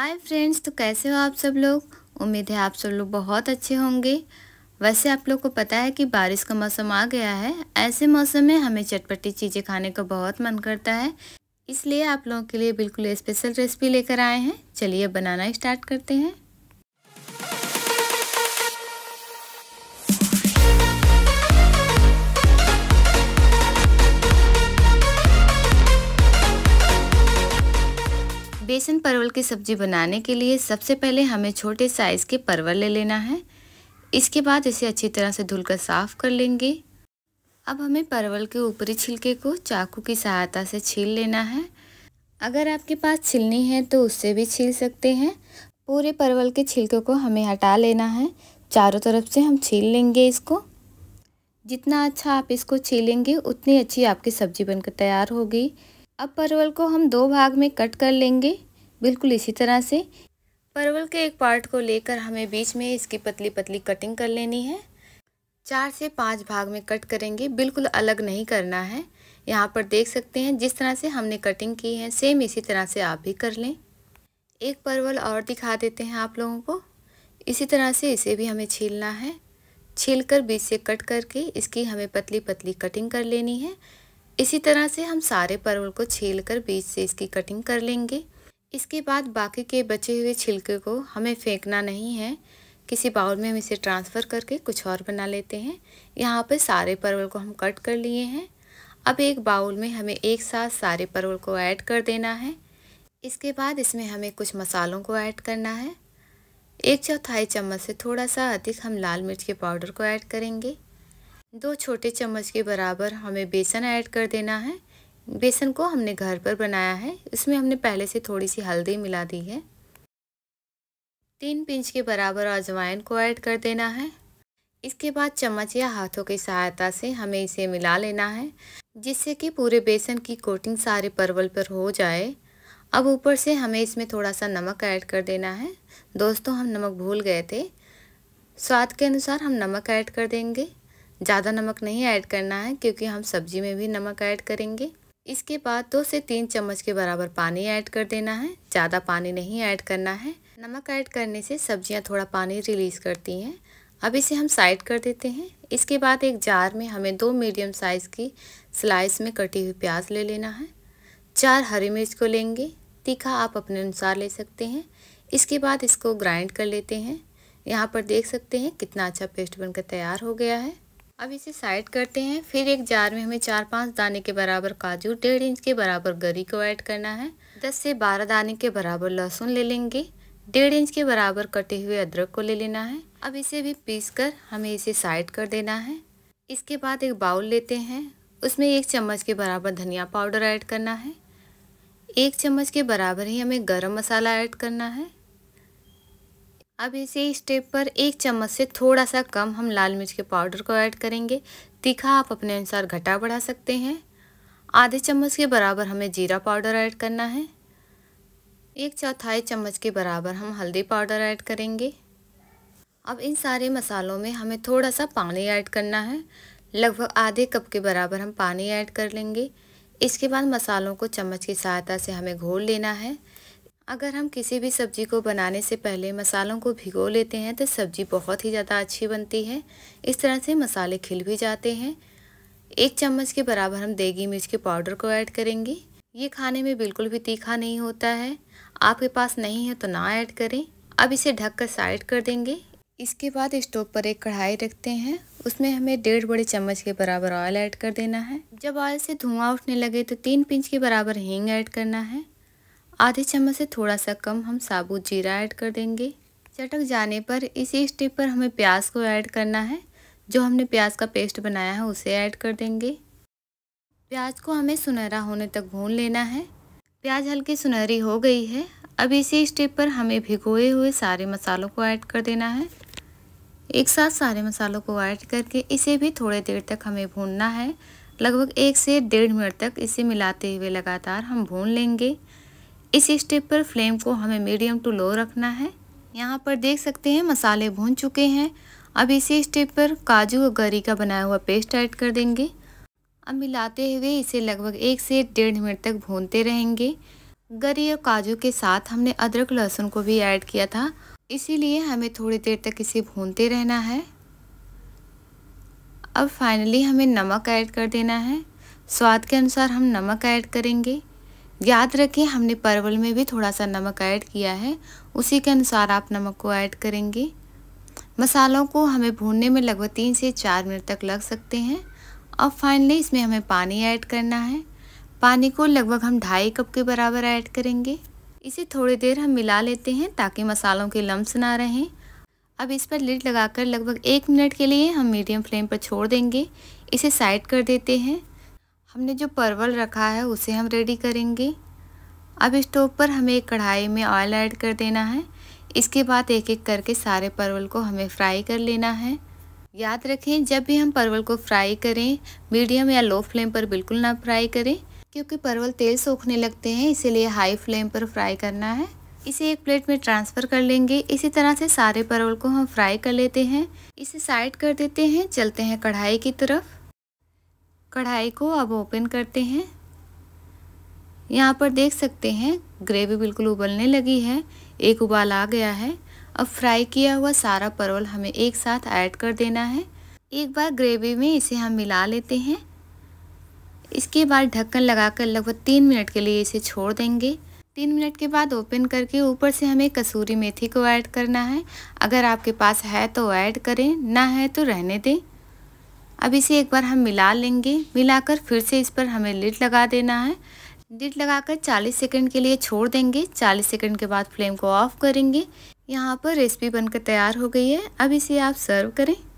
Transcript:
hi friends तो कैसे हो आप सब लोग उम्मीद है आप सब लोग बहुत अच्छे होंगे वैसे आप लोग को पता है कि बारिश का मौसम आ गया है ऐसे मौसम में हमें चटपटी चीज़ें खाने का बहुत मन करता है इसलिए आप लोगों के लिए बिल्कुल स्पेशल रेसिपी लेकर आए हैं चलिए बनाना स्टार्ट करते हैं बेसन परवल की सब्ज़ी बनाने के लिए सबसे पहले हमें छोटे साइज़ के परवल ले लेना है इसके बाद इसे अच्छी तरह से धुलकर साफ़ कर लेंगे अब हमें परवल के ऊपरी छिलके को चाकू की सहायता से छील लेना है अगर आपके पास छिलनी है तो उससे भी छील सकते हैं पूरे परवल के छिलके को हमें हटा लेना है चारों तरफ से हम छील लेंगे इसको जितना अच्छा आप इसको छीलेंगे उतनी अच्छी आपकी सब्ज़ी बनकर तैयार होगी अब परवल को हम दो भाग में कट कर लेंगे बिल्कुल इसी तरह से परवल के एक पार्ट को लेकर हमें बीच में इसकी पतली पतली कटिंग कर लेनी है चार से पांच भाग में कट करेंगे बिल्कुल अलग नहीं करना है यहाँ पर देख सकते हैं जिस तरह से हमने कटिंग की है सेम इसी तरह से आप भी कर लें एक परवल और दिखा देते हैं आप लोगों को इसी तरह से इसे भी हमें छीलना है छील कर बीच से कट करके इसकी हमें पतली पतली कटिंग कर लेनी है इसी तरह से हम सारे परवल को छील कर बीच से इसकी कटिंग कर लेंगे इसके बाद बाकी के बचे हुए छिलके को हमें फेंकना नहीं है किसी बाउल में हम इसे ट्रांसफ़र करके कुछ और बना लेते हैं यहाँ पर सारे परवल को हम कट कर लिए हैं अब एक बाउल में हमें एक साथ सारे परवल को ऐड कर देना है इसके बाद इसमें हमें कुछ मसालों को ऐड करना है एक चौथाई चम्मच से थोड़ा सा अधिक हम लाल मिर्च के पाउडर को ऐड करेंगे दो छोटे चम्मच के बराबर हमें बेसन ऐड कर देना है बेसन को हमने घर पर बनाया है इसमें हमने पहले से थोड़ी सी हल्दी मिला दी है तीन पिंच के बराबर अजवाइन को ऐड कर देना है इसके बाद चम्मच या हाथों की सहायता से हमें इसे मिला लेना है जिससे कि पूरे बेसन की कोटिंग सारे परवल पर हो जाए अब ऊपर से हमें इसमें थोड़ा सा नमक ऐड कर देना है दोस्तों हम नमक भूल गए थे स्वाद के अनुसार हम नमक ऐड कर देंगे ज़्यादा नमक नहीं ऐड करना है क्योंकि हम सब्जी में भी नमक ऐड करेंगे इसके बाद दो से तीन चम्मच के बराबर पानी ऐड कर देना है ज़्यादा पानी नहीं ऐड करना है नमक ऐड करने से सब्जियां थोड़ा पानी रिलीज़ करती हैं अब इसे हम साइड कर देते हैं इसके बाद एक जार में हमें दो मीडियम साइज़ की स्लाइस में कटी हुई प्याज ले लेना है चार हरी मिर्च को लेंगे तीखा आप अपने अनुसार ले सकते हैं इसके बाद इसको ग्राइंड कर लेते हैं यहाँ पर देख सकते हैं कितना अच्छा पेस्ट बनकर तैयार हो गया है अब इसे साइड करते हैं फिर एक जार में हमें चार पांच दाने के बराबर काजू डेढ़ इंच के बराबर गरी को ऐड करना है दस से बारह दाने के बराबर लहसुन ले लेंगे डेढ़ इंच के बराबर कटे हुए अदरक को ले लेना है अब इसे भी पीस कर हमें इसे साइड कर देना है इसके बाद एक बाउल लेते हैं उसमें एक चम्मच के बराबर धनिया पाउडर ऐड करना है एक चम्मच के बराबर ही हमें गर्म मसाला ऐड करना है अब इसी स्टेप पर एक चम्मच से थोड़ा सा कम हम लाल मिर्च के पाउडर को ऐड करेंगे तीखा आप अपने अनुसार घटा बढ़ा सकते हैं आधे चम्मच के बराबर हमें जीरा पाउडर ऐड करना है एक चौथाई चम्मच के बराबर हम हल्दी पाउडर ऐड करेंगे अब इन सारे मसालों में हमें थोड़ा सा पानी ऐड करना है लगभग आधे कप के बराबर हम पानी ऐड कर लेंगे इसके बाद मसालों को चम्मच की सहायता से हमें घोल लेना है अगर हम किसी भी सब्ज़ी को बनाने से पहले मसालों को भिगो लेते हैं तो सब्ज़ी बहुत ही ज़्यादा अच्छी बनती है इस तरह से मसाले खिल भी जाते हैं एक चम्मच के बराबर हम देगी मिर्च के पाउडर को ऐड करेंगे ये खाने में बिल्कुल भी तीखा नहीं होता है आपके पास नहीं है तो ना ऐड करें अब इसे ढक कर साइड कर देंगे इसके बाद स्टोव पर एक कढ़ाई रखते हैं उसमें हमें डेढ़ बड़े चम्मच के बराबर ऑयल ऐड कर देना है जब ऑयल से धुआं उठने लगे तो तीन पिंच के बराबर हींग ऐड करना है आधे चम्मच से थोड़ा सा कम हम साबुत जीरा ऐड कर देंगे चटक जाने पर इसी स्टेप पर हमें प्याज को ऐड करना है जो हमने प्याज का पेस्ट बनाया है उसे ऐड कर देंगे प्याज को हमें सुनहरा होने तक भून लेना है प्याज हल्की सुनहरी हो गई है अब इसी स्टेप पर हमें भिगोए हुए सारे मसालों को ऐड कर देना है एक साथ सारे मसालों को ऐड करके इसे भी थोड़े देर तक हमें भूनना है लगभग एक से डेढ़ मिनट तक इसे मिलाते हुए लगातार हम भून लेंगे इस स्टेप पर फ्लेम को हमें मीडियम टू लो रखना है यहाँ पर देख सकते हैं मसाले भून चुके हैं अब इसी स्टेप पर काजू और गरी का बनाया हुआ पेस्ट ऐड कर देंगे अब मिलाते हुए इसे लगभग एक से डेढ़ मिनट तक भूनते रहेंगे गरी और काजू के साथ हमने अदरक लहसुन को भी ऐड किया था इसीलिए हमें थोड़ी देर तक इसे भूनते रहना है अब फाइनली हमें नमक ऐड कर देना है स्वाद के अनुसार हम नमक ऐड करेंगे याद रखें हमने परवल में भी थोड़ा सा नमक ऐड किया है उसी के अनुसार आप नमक को ऐड करेंगे मसालों को हमें भूनने में लगभग तीन से चार मिनट तक लग सकते हैं अब फाइनली इसमें हमें पानी ऐड करना है पानी को लगभग हम ढाई कप के बराबर ऐड करेंगे इसे थोड़ी देर हम मिला लेते हैं ताकि मसालों के लम्स ना रहें अब इस पर लिड लगाकर लगभग एक मिनट के लिए हम मीडियम फ्लेम पर छोड़ देंगे इसे साइड कर देते हैं हमने जो परवल रखा है उसे हम रेडी करेंगे अब स्टोव पर हमें एक कढ़ाई में ऑयल ऐड कर देना है इसके बाद एक एक करके सारे परवल को हमें फ्राई कर लेना है याद रखें जब भी हम परवल को फ्राई करें मीडियम या लो फ्लेम पर बिल्कुल ना फ्राई करें क्योंकि परवल तेल सोखने लगते हैं इसीलिए हाई फ्लेम पर फ्राई करना है इसे एक प्लेट में ट्रांसफ़र कर लेंगे इसी तरह से सारे परवल को हम फ्राई कर लेते हैं इसे साइड कर देते हैं चलते हैं कढ़ाई की तरफ कढ़ाई को अब ओपन करते हैं यहाँ पर देख सकते हैं ग्रेवी बिल्कुल उबलने लगी है एक उबाल आ गया है अब फ्राई किया हुआ सारा परवल हमें एक साथ ऐड कर देना है एक बार ग्रेवी में इसे हम मिला लेते हैं इसके बाद ढक्कन लगाकर लगभग तीन मिनट के लिए इसे छोड़ देंगे तीन मिनट के बाद ओपन करके ऊपर से हमें कसूरी मेथी को ऐड करना है अगर आपके पास है तो ऐड करें ना है तो रहने दें अब इसे एक बार हम मिला लेंगे मिलाकर फिर से इस पर हमें लिड लगा देना है लिड लगाकर 40 सेकंड के लिए छोड़ देंगे 40 सेकंड के बाद फ्लेम को ऑफ करेंगे यहाँ पर रेसिपी बनकर तैयार हो गई है अब इसे आप सर्व करें